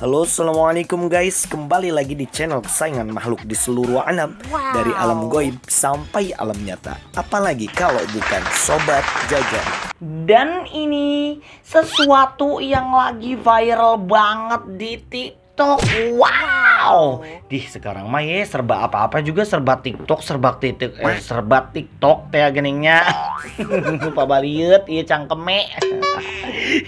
Halo Assalamualaikum guys Kembali lagi di channel kesayangan makhluk di seluruh alam wow. Dari alam goib sampai alam nyata Apalagi kalau bukan Sobat jaga. Dan ini sesuatu yang lagi viral banget di TikTok Wow oh. Di sekarang mah ya serba apa-apa juga serba TikTok Serba TikTok, eh, serba TikTok teh geningnya Lupa baliet, iya cangkeme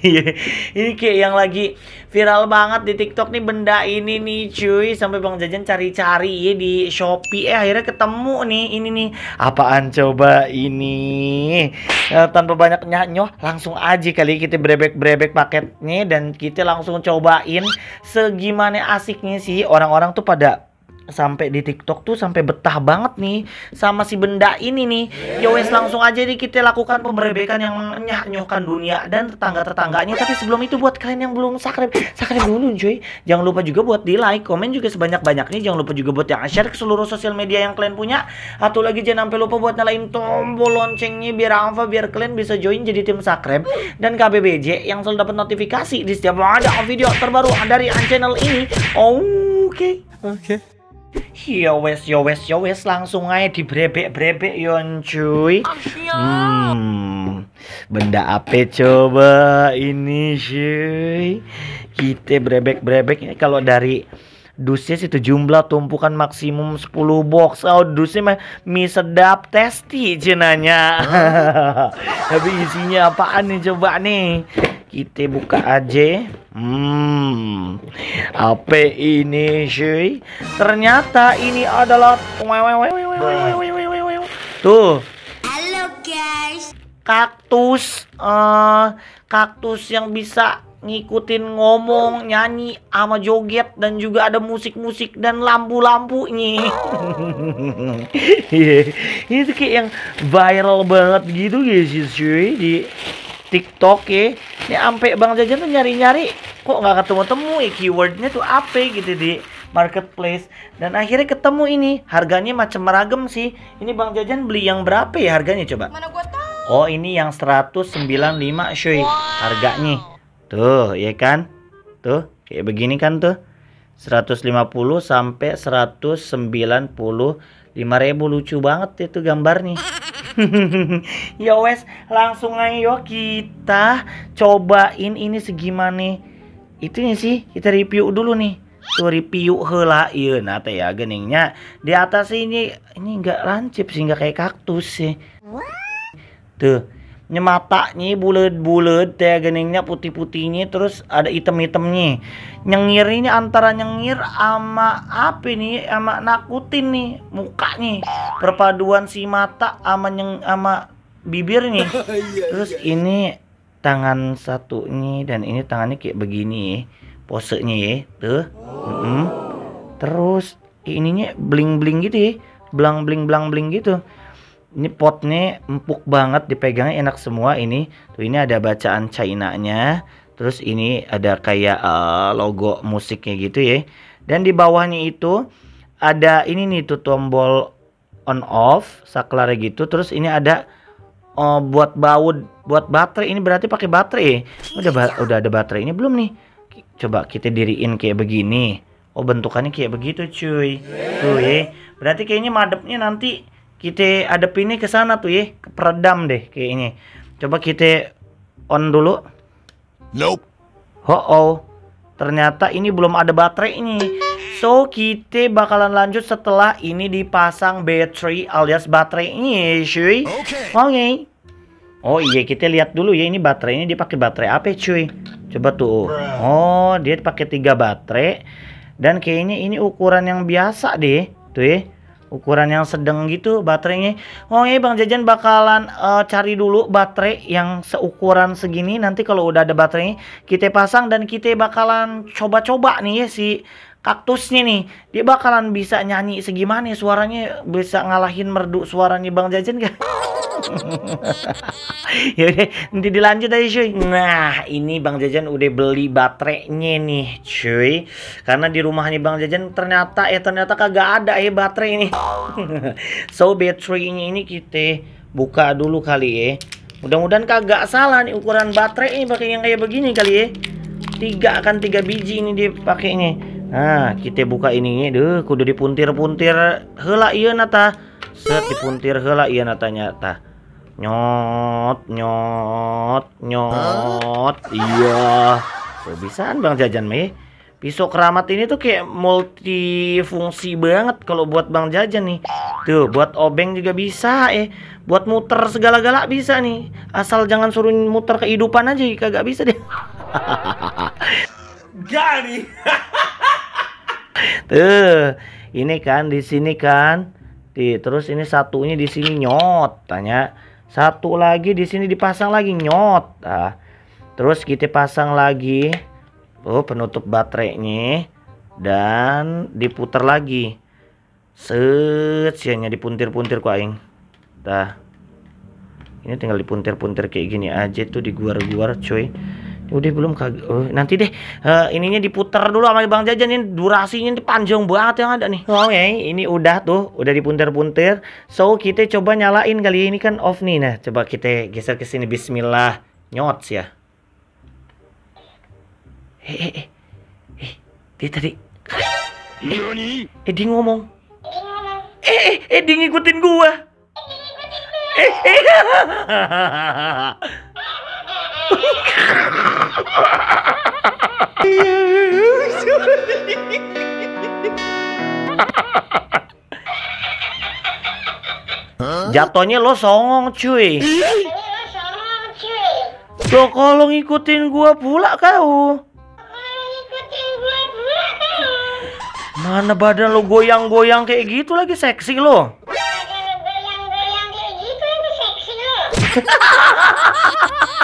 Iya. ini kayak yang lagi viral banget di TikTok nih benda ini nih cuy sampai Bang Jajan cari-cari ya di Shopee eh akhirnya ketemu nih ini nih apaan coba ini nah, tanpa banyak nyanyo langsung aja kali kita brebek-brebek paketnya dan kita langsung cobain segimana asiknya sih orang-orang tuh pada sampai di TikTok tuh sampai betah banget nih sama si benda ini nih. Yowes ya langsung aja nih kita lakukan pemberebekan yang menyanyuhkan dunia dan tetangga-tetangganya. Tapi sebelum itu buat kalian yang belum subscribe, subscribe dulu cuy. Jangan lupa juga buat di like, komen juga sebanyak banyak nih, Jangan lupa juga buat yang share ke seluruh sosial media yang kalian punya. Atau lagi jangan sampai lupa buat nyalain tombol loncengnya biar apa biar kalian bisa join jadi tim subscribe dan KBBJ yang selalu dapat notifikasi di setiap ada video terbaru dari channel ini. Oke. Okay. Oke. Okay. Yo iya, wes, yo ya wes, yo ya wes langsung aja di brebek brebek yon ya, cuy. Ah, hmm, benda apa coba ini cuy? Kita brebek-brebek ini kalau dari dusnya situ jumlah tumpukan maksimum 10 box. Oh, dusnya mah mie sedap testi cenanya. Ah. Tapi isinya apaan nih coba nih? kita buka aja hmm apa ini cuy ternyata ini adalah tuh halo guys kaktus uh, kaktus yang bisa ngikutin ngomong, nyanyi, ama joget dan juga ada musik-musik dan lampu-lampunya. Ini iya. tuh kayak yang viral banget gitu guys cuy di TikTok ya. Ini ampe Bang Jajan tuh nyari-nyari kok nggak ketemu-temu ya keywordnya tuh apa gitu di marketplace dan akhirnya ketemu ini harganya macam meragam sih. Ini Bang Jajan beli yang berapa ya harganya coba? Mana gua tahu. Oh, ini yang 195 cuy wow. harganya. Tuh, ya kan? Tuh, kayak begini kan tuh. 150 sampai 195 ribu lucu banget itu gambarnya. ya wes langsung ayo kita cobain ini segimana itu nih sih kita review dulu nih tuh review hela iya nate ya geningnya di atas ini ini nggak lancip sih nggak kayak kaktus sih tuh nyematanya bulat-bulat teh ya, geningnya putih-putihnya terus ada item-itemnya nyengir ini antara nyengir ama apa nih ama nakutin nih mukanya perpaduan si mata ama nyeng ama bibir nih iya, iya, terus iya. ini tangan satu nih dan ini tangannya kayak begini posenya ya tuh oh. mm terus ininya bling bling gitu ya blang bling blang bling gitu ini potnya empuk banget dipegangnya enak semua ini tuh ini ada bacaan China nya terus ini ada kayak uh, logo musiknya gitu ya dan di bawahnya itu ada ini nih tuh tombol on off saklar gitu terus ini ada oh, buat baut buat baterai ini berarti pakai baterai ya? udah ba iya. udah ada baterai ini belum nih coba kita diriin kayak begini oh bentukannya kayak begitu cuy tuh ya berarti kayaknya madepnya nanti kita ada ini ke sana tuh ya ke peredam deh kayak ini coba kita on dulu nope oh oh ternyata ini belum ada baterai ini So kita bakalan lanjut setelah ini dipasang battery alias baterainya cuy. Oke. Okay. Okay. Oh iya kita lihat dulu ya ini baterainya dia pakai baterai apa cuy. Coba tuh. Oh dia pakai tiga baterai dan kayaknya ini ukuran yang biasa deh tuh ya ukuran yang sedang gitu baterainya oh ya bang jajan bakalan uh, cari dulu baterai yang seukuran segini nanti kalau udah ada baterainya kita pasang dan kita bakalan coba-coba nih ya si kaktusnya nih dia bakalan bisa nyanyi segimana suaranya bisa ngalahin merdu suaranya bang jajan gak ya udah nanti dilanjut aja cuy. Nah, ini Bang Jajan udah beli baterainya nih cuy. Karena di rumah rumahnya Bang Jajan ternyata ya ternyata kagak ada ya baterai ini. so, baterainya ini kita buka dulu kali ya. Mudah-mudahan kagak salah nih ukuran baterai ini pakai yang kayak begini kali ya. Tiga akan tiga biji ini dia pakainya. Nah, kita buka ininya. deh. kudu dipuntir-puntir hela iya nata. Set dipuntir hela iya nata nyata nyot nyot nyot huh? iya Bisaan Bang Jajan meh Pisau keramat ini tuh kayak multifungsi banget kalau buat Bang Jajan nih. Tuh, buat obeng juga bisa eh. Buat muter segala galak bisa nih. Asal jangan suruh muter kehidupan aja kagak bisa deh. Gani. tuh, ini kan di sini kan. Di terus ini satunya di sini nyot tanya satu lagi di sini dipasang lagi nyot. ah terus kita pasang lagi oh penutup baterainya dan diputar lagi. Set siangnya dipuntir-puntir kok aing. Dah. Ini tinggal dipuntir-puntir kayak gini aja tuh diguar-guar cuy. Udah belum kagak. Oh, nanti deh uh, ininya diputar dulu sama Bang Jajan ini durasinya ini panjang banget yang ada nih. Oke, oh, okay, ya, ini udah tuh, udah dipuntir-puntir. So, kita coba nyalain kali ya, ini kan off nih. Nah, coba kita geser ke sini bismillah. Nyots ya. Eh, eh, eh. Eh, dia tadi. Eh, eh, dia ngomong. Eh, eh, eh, dia ngikutin gua. Eh, eh. Jatuhnya lo songong cuy. Lo kalau ngikutin gua pula kau. Mana badan lo goyang-goyang kayak gitu lagi seksi lo. Badan lo goyang-goyang kayak gitu lagi seksi lo.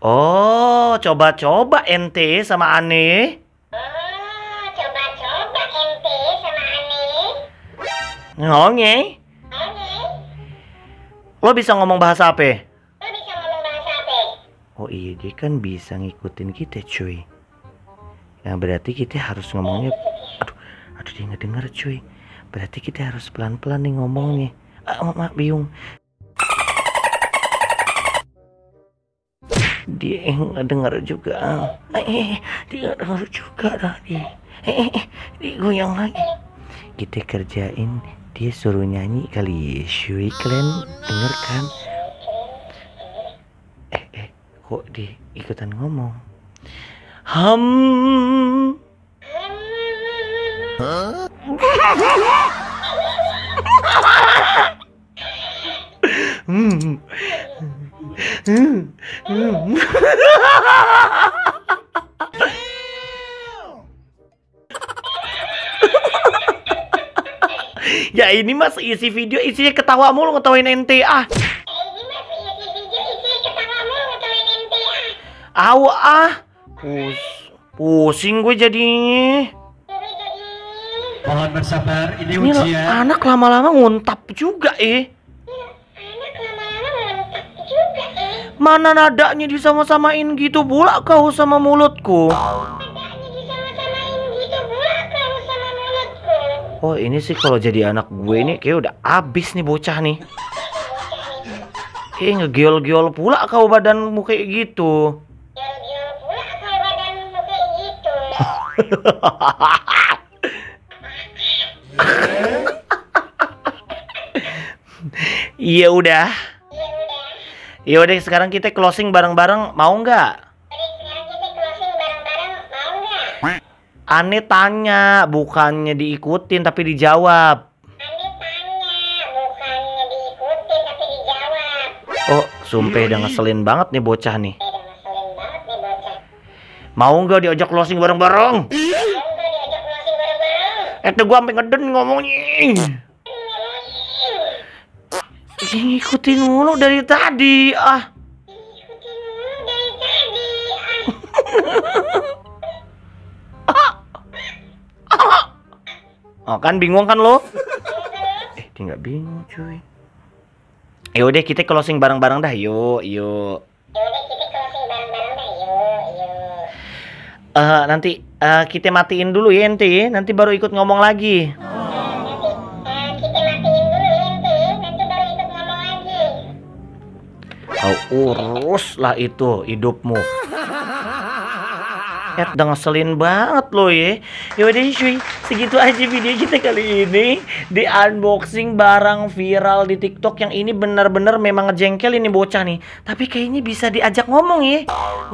oh, coba-coba ente sama Ane. Ah, coba-coba ente sama Ane. Ngonge. Ngonge. Lo bisa ngomong bahasa apa? Lo bisa ngomong bahasa apa? Oh iya, dia kan bisa ngikutin kita cuy. Yang berarti kita harus ngomongnya iya, iya, iya. Aduh, aduh dia nggak dengar cuy. Berarti kita harus pelan-pelan nih ngomongnya. Ah, oh, mak bingung dia enggak dengar juga eh, eh, eh dia enggak dengar juga tadi eh, eh digoyang lagi kita kerjain dia suruh nyanyi kali ya. shui kalian denger kan eh eh kok dia ikutan ngomong ham huh? ya ini mas isi video isinya ketawa mulu ngetawain ente ah. Aw ah. Pus pusing gue jadi. Mohon bersabar, ini, ini Anak lama-lama nguntap juga eh. Mana gitu, nadanya disama-samain gitu pula kau sama mulutku? Oh ini sih kalau jadi anak gue ini kayak udah abis nih bocah nih. Kayak ngegiol giol pula kau badanmu kayak gitu. gitu. Iya udah. Iya udah sekarang kita closing bareng-bareng mau nggak? Ani tanya, bukannya diikutin tapi dijawab. Oh, sumpah udah ngeselin banget nih bocah nih. Mau nggak diajak closing bareng-bareng? Eh tuh gua sampai ngeden ngomongnya. Ih, ngikutin mulu dari tadi. Ah. Oh, kan bingung kan lo? eh, dia nggak bingung, cuy. Yaudah kita closing bareng-bareng dah, yuk, yuk. kita closing bareng-bareng dah, yuk, yuk. Uh, nanti uh, kita matiin dulu ya nanti ya. nanti baru ikut ngomong lagi. Oh. kau uruslah itu hidupmu Ed, udah ngeselin banget lo ya. Yaudah cuy, segitu aja video kita kali ini di unboxing barang viral di TikTok yang ini bener-bener memang ngejengkel ini bocah nih. Tapi kayaknya bisa diajak ngomong ya.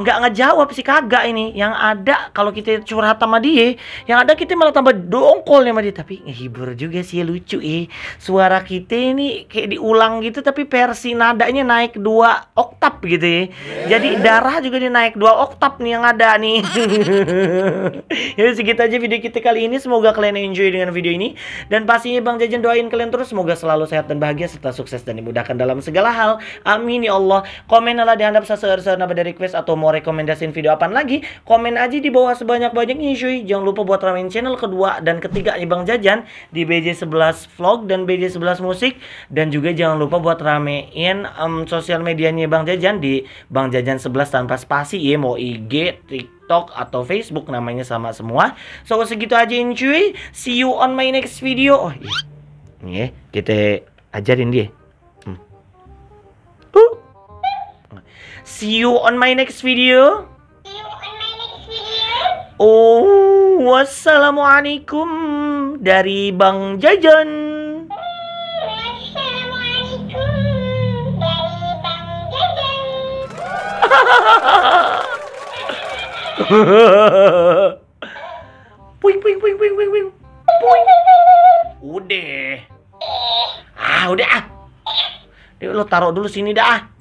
Nggak ngejawab sih kagak ini. Yang ada kalau kita curhat sama dia, yang ada kita malah tambah dongkol sama dia. Tapi ngehibur juga sih lucu ya. Suara kita ini kayak diulang gitu tapi versi nadanya naik dua oktap gitu ya. Jadi darah juga dia naik dua oktap nih yang ada nih. ya segitu aja video kita kali ini. Semoga kalian enjoy dengan video ini. Dan pastinya Bang Jajan doain kalian terus. Semoga selalu sehat dan bahagia serta sukses dan dimudahkan dalam segala hal. Amin ya Allah. Komen lah dihandap sesuai apa dari request atau mau rekomendasiin video apa lagi. Komen aja di bawah sebanyak-banyaknya cuy. Jangan lupa buat ramein channel kedua dan ketiga nih Bang Jajan di BJ11 Vlog dan BJ11 Musik. Dan juga jangan lupa buat ramein um, sosial medianya Bang Jajan di Bang Jajan 11 tanpa spasi ya. Mau IG, TikTok TikTok atau Facebook namanya sama semua. So segitu aja cuy. See you on my next video. Oh iya. Nih, ya, kita ajarin dia. Hmm. See you on my next video. Oh, wassalamualaikum dari Bang Jajan. puing puing puing puing puing puing. Puing. Udah. Ah, udah ah. Dia lo taruh dulu sini dah. Ah.